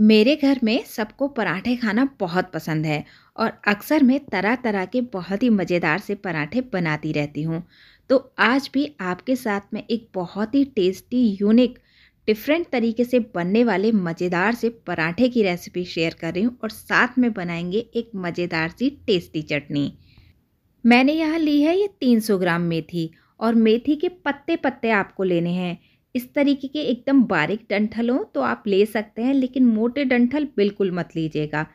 मेरे घर में सबको पराठे खाना बहुत पसंद है और अक्सर मैं तरह तरह के बहुत ही मज़ेदार से पराठे बनाती रहती हूँ तो आज भी आपके साथ में एक बहुत ही टेस्टी यूनिक डिफरेंट तरीके से बनने वाले मज़ेदार से पराठे की रेसिपी शेयर कर रही हूँ और साथ में बनाएंगे एक मज़ेदार सी टेस्टी चटनी मैंने यहाँ ली है ये 300 ग्राम मेथी और मेथी के पत्ते पत्ते आपको लेने हैं इस तरीके के एकदम बारीक डंठल तो आप ले सकते हैं लेकिन मोटे डंठल बिल्कुल मत लीजिएगा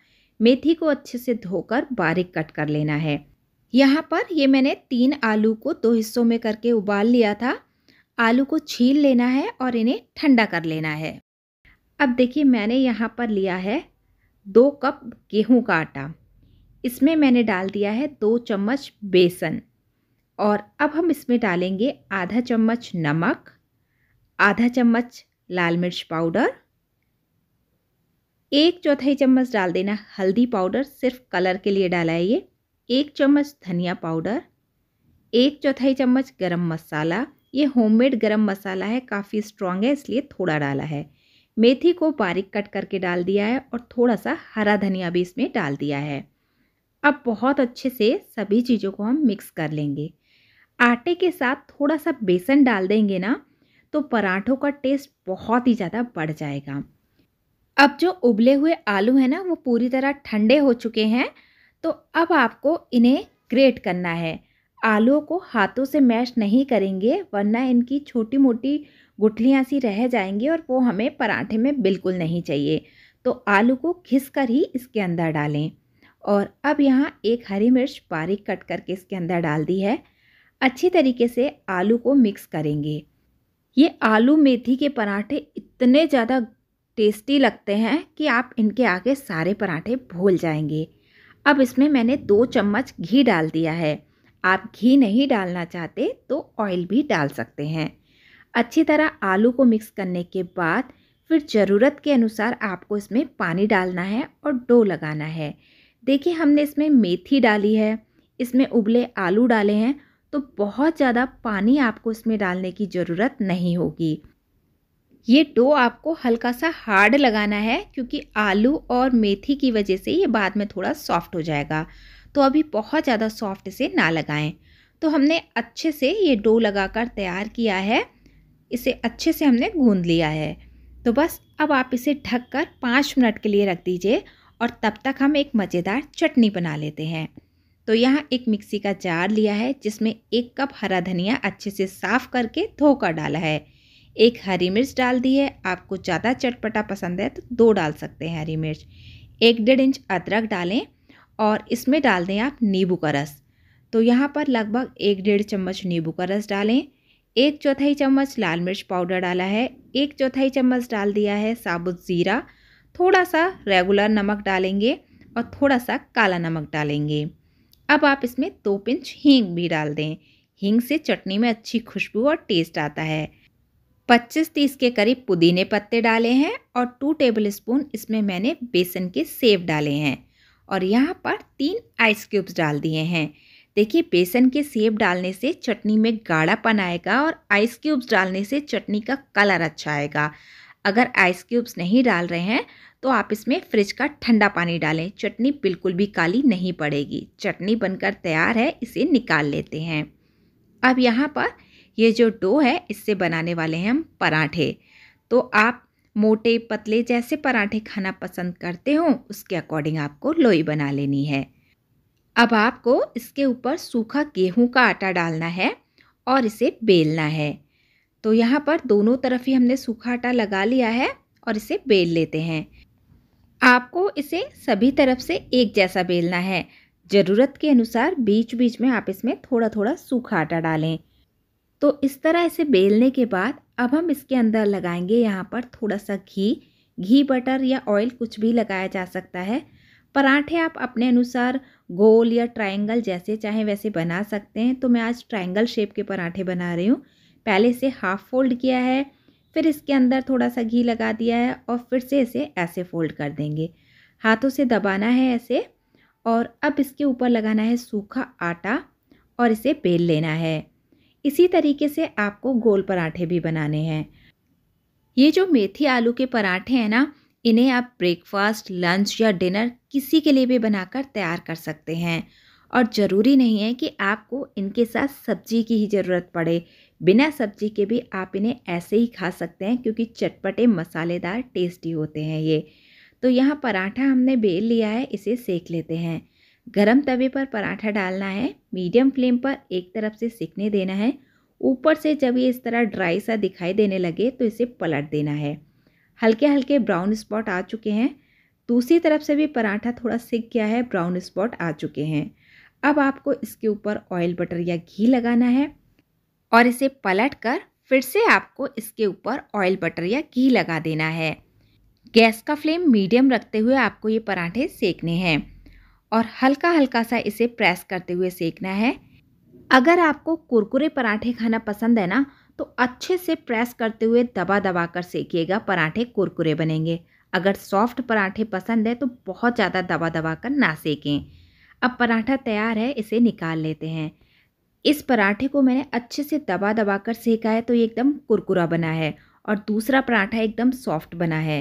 मेथी को अच्छे से धोकर बारीक कट कर लेना है यहाँ पर ये मैंने तीन आलू को दो हिस्सों में करके उबाल लिया था आलू को छील लेना है और इन्हें ठंडा कर लेना है अब देखिए मैंने यहाँ पर लिया है दो कप गेहूं का आटा इसमें मैंने डाल दिया है दो चम्मच बेसन और अब हम इसमें डालेंगे आधा चम्मच नमक आधा चम्मच लाल मिर्च पाउडर एक चौथाई चम्मच डाल देना हल्दी पाउडर सिर्फ कलर के लिए डाला है ये एक चम्मच धनिया पाउडर एक चौथाई चम्मच गरम मसाला ये होममेड गरम मसाला है काफ़ी स्ट्रांग है इसलिए थोड़ा डाला है मेथी को बारीक कट करके डाल दिया है और थोड़ा सा हरा धनिया भी इसमें डाल दिया है अब बहुत अच्छे से सभी चीज़ों को हम मिक्स कर लेंगे आटे के साथ थोड़ा सा बेसन डाल देंगे ना तो पराठों का टेस्ट बहुत ही ज़्यादा बढ़ जाएगा अब जो उबले हुए आलू हैं ना वो पूरी तरह ठंडे हो चुके हैं तो अब आपको इन्हें ग्रेट करना है आलूओं को हाथों से मैश नहीं करेंगे वरना इनकी छोटी मोटी गुठलियाँ सी रह जाएंगी और वो हमें पराठे में बिल्कुल नहीं चाहिए तो आलू को घिस कर ही इसके अंदर डालें और अब यहाँ एक हरी मिर्च बारीक कट करके इसके अंदर डाल दी है अच्छी तरीके से आलू को मिक्स करेंगे ये आलू मेथी के पराठे इतने ज़्यादा टेस्टी लगते हैं कि आप इनके आगे सारे पराठे भूल जाएंगे अब इसमें मैंने दो चम्मच घी डाल दिया है आप घी नहीं डालना चाहते तो ऑयल भी डाल सकते हैं अच्छी तरह आलू को मिक्स करने के बाद फिर ज़रूरत के अनुसार आपको इसमें पानी डालना है और डो लगाना है देखिए हमने इसमें मेथी डाली है इसमें उबले आलू डाले हैं तो बहुत ज़्यादा पानी आपको इसमें डालने की ज़रूरत नहीं होगी ये डो आपको हल्का सा हार्ड लगाना है क्योंकि आलू और मेथी की वजह से ये बाद में थोड़ा सॉफ्ट हो जाएगा तो अभी बहुत ज़्यादा सॉफ्ट इसे ना लगाएं तो हमने अच्छे से ये डो लगाकर तैयार किया है इसे अच्छे से हमने गूंद लिया है तो बस अब आप इसे ढककर पाँच मिनट के लिए रख दीजिए और तब तक हम एक मज़ेदार चटनी बना लेते हैं तो यहाँ एक मिक्सी का जार लिया है जिसमें एक कप हरा धनिया अच्छे से साफ करके धोकर डाला है एक हरी मिर्च डाल दी है आपको ज़्यादा चटपटा पसंद है तो दो डाल सकते हैं हरी मिर्च एक डेढ़ इंच अदरक डालें और इसमें डाल दें आप नींबू का रस तो यहाँ पर लगभग एक डेढ़ चम्मच नींबू का रस डालें एक चौथाई चम्मच लाल मिर्च पाउडर डाला है एक चौथाई चम्मच डाल दिया है साबुत ज़ीरा थोड़ा सा रेगुलर नमक डालेंगे और थोड़ा सा काला नमक डालेंगे अब आप इसमें दो पिंच हींग भी डाल दें हींग से चटनी में अच्छी खुशबू और टेस्ट आता है 25-30 के करीब पुदीने पत्ते डाले हैं और टू टेबल स्पून इसमें मैंने बेसन के सेब डाले हैं और यहाँ पर तीन आइस क्यूब्स डाल दिए हैं देखिए बेसन के सेब डालने से चटनी में गाढ़ापन आएगा और आइस क्यूब्स डालने से चटनी का कलर अच्छा आएगा अगर आइस क्यूब्स नहीं डाल रहे हैं तो आप इसमें फ्रिज का ठंडा पानी डालें चटनी बिल्कुल भी काली नहीं पड़ेगी चटनी बनकर तैयार है इसे निकाल लेते हैं अब यहाँ पर ये जो डो है इससे बनाने वाले हैं हम पराठे तो आप मोटे पतले जैसे पराठे खाना पसंद करते हो उसके अकॉर्डिंग आपको लोई बना लेनी है अब आपको इसके ऊपर सूखा गेहूं का आटा डालना है और इसे बेलना है तो यहाँ पर दोनों तरफ ही हमने सूखा आटा लगा लिया है और इसे बेल लेते हैं आपको इसे सभी तरफ से एक जैसा बेलना है ज़रूरत के अनुसार बीच बीच में आप इसमें थोड़ा थोड़ा सूखा आटा डालें तो इस तरह इसे बेलने के बाद अब हम इसके अंदर लगाएंगे यहाँ पर थोड़ा सा घी घी बटर या ऑयल कुछ भी लगाया जा सकता है पराठे आप अपने अनुसार गोल या ट्रायंगल जैसे चाहे वैसे बना सकते हैं तो मैं आज ट्रायंगल शेप के पराठे बना रही हूँ पहले से हाफ़ फोल्ड किया है फिर इसके अंदर थोड़ा सा घी लगा दिया है और फिर से इसे ऐसे फोल्ड कर देंगे हाथों से दबाना है ऐसे और अब इसके ऊपर लगाना है सूखा आटा और इसे बेल लेना है इसी तरीके से आपको गोल पराठे भी बनाने हैं ये जो मेथी आलू के पराठे हैं ना इन्हें आप ब्रेकफास्ट लंच या डिनर किसी के लिए भी बनाकर तैयार कर सकते हैं और ज़रूरी नहीं है कि आपको इनके साथ सब्जी की ही ज़रूरत पड़े बिना सब्जी के भी आप इन्हें ऐसे ही खा सकते हैं क्योंकि चटपटे मसालेदार टेस्टी होते हैं ये तो यहाँ पराठा हमने बेल लिया है इसे सेक लेते हैं गरम तवे पर पराठा डालना है मीडियम फ्लेम पर एक तरफ से सिकने देना है ऊपर से जब ये इस तरह ड्राई सा दिखाई देने लगे तो इसे पलट देना है हल्के हल्के ब्राउन स्पॉट आ चुके हैं दूसरी तरफ से भी पराठा थोड़ा सिक गया है ब्राउन स्पॉट आ चुके हैं अब आपको इसके ऊपर ऑयल बटर या घी लगाना है और इसे पलट कर फिर से आपको इसके ऊपर ऑयल बटर या घी लगा देना है गैस का फ्लेम मीडियम रखते हुए आपको ये पराठे सेकने हैं और हल्का हल्का सा इसे प्रेस करते हुए सेकना है अगर आपको कुरकुरे पराठे खाना पसंद है ना तो अच्छे से प्रेस करते हुए दबा दबा कर सेकिएगा पराठे कुरकुरे बनेंगे अगर सॉफ्ट पराठे पसंद है तो बहुत ज़्यादा दबा दबा कर ना सेकें अब पराठा तैयार है इसे निकाल लेते हैं इस पराठे को मैंने अच्छे से दबा दबा कर सेका है तो ये एकदम कुरकुरा बना है और दूसरा पराठा एकदम सॉफ्ट बना है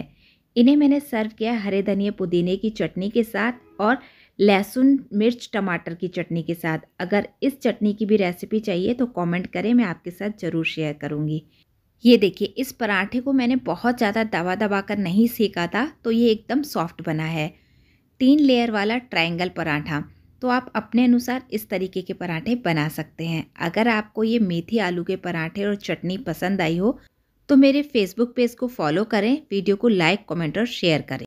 इन्हें मैंने सर्व किया हरे धनिया पुदीने की चटनी के साथ और लहसुन मिर्च टमाटर की चटनी के साथ अगर इस चटनी की भी रेसिपी चाहिए तो कमेंट करें मैं आपके साथ ज़रूर शेयर करूँगी ये देखिए इस पराठे को मैंने बहुत ज़्यादा दबा दबा कर नहीं सेका था तो ये एकदम सॉफ्ट बना है तीन लेयर वाला ट्रायंगल पराठा तो आप अपने अनुसार इस तरीके के पराठे बना सकते हैं अगर आपको ये मेथी आलू के पराठे और चटनी पसंद आई हो तो मेरे फेसबुक पेज को फॉलो करें वीडियो को लाइक कमेंट और शेयर करें